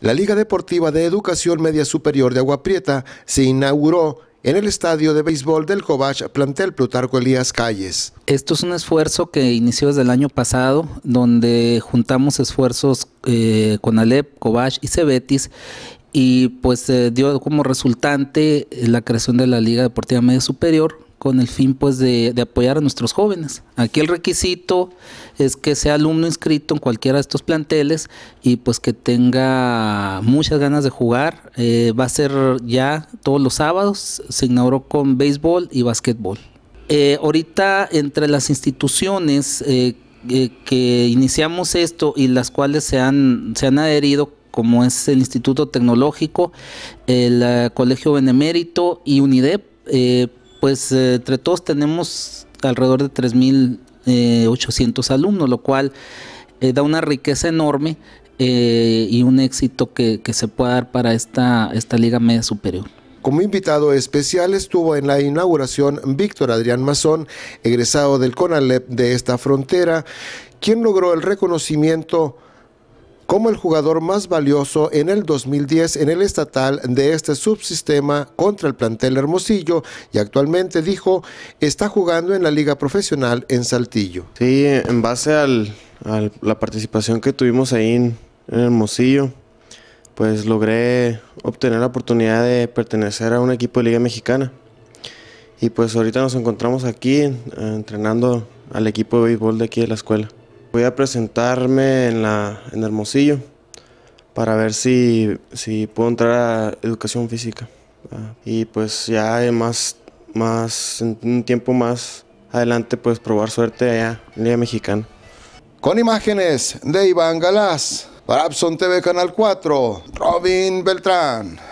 La Liga Deportiva de Educación Media Superior de Agua Prieta se inauguró en el estadio de béisbol del Cobach Plantel Plutarco Elías Calles. Esto es un esfuerzo que inició desde el año pasado, donde juntamos esfuerzos eh, con Alep, Cobach y Cebetis y pues eh, dio como resultante la creación de la Liga Deportiva Media Superior, con el fin pues de, apoyar a nuestros jóvenes. Aquí el requisito es que sea alumno inscrito en cualquiera de estos planteles y pues que tenga muchas ganas de jugar. Eh, va a ser ya todos los sábados, se inauguró con béisbol y básquetbol. Eh, ahorita entre las instituciones eh, que iniciamos esto y las cuales se han, se han adherido como es el Instituto Tecnológico, el Colegio Benemérito y UNIDEP, pues eh, entre todos tenemos alrededor de 3.800 eh, alumnos, lo cual eh, da una riqueza enorme y un éxito que, se pueda dar para esta, esta Liga Media Superior. Como invitado especial estuvo en la inauguración Víctor Adrián Mazón, egresado del CONALEP de esta frontera, quien logró el reconocimiento como el jugador más valioso en el 2010 en el estatal de este subsistema contra el plantel Hermosillo y actualmente dijo está jugando en la liga profesional en Saltillo. Sí, en base a la participación que tuvimos ahí en, en Hermosillo, pues logré obtener la oportunidad de pertenecer a un equipo de Liga Mexicana. Y pues ahorita nos encontramos aquí entrenando al equipo de béisbol de aquí de la escuela. Voy a presentarme en, la, en Hermosillo para ver si, si puedo entrar a educación física. Ah, y pues ya más, más, en un tiempo más adelante, pues probar suerte allá en Liga Mexicana. Con imágenes de Iván Galás, para Abson TV Canal 4, Robin Beltrán.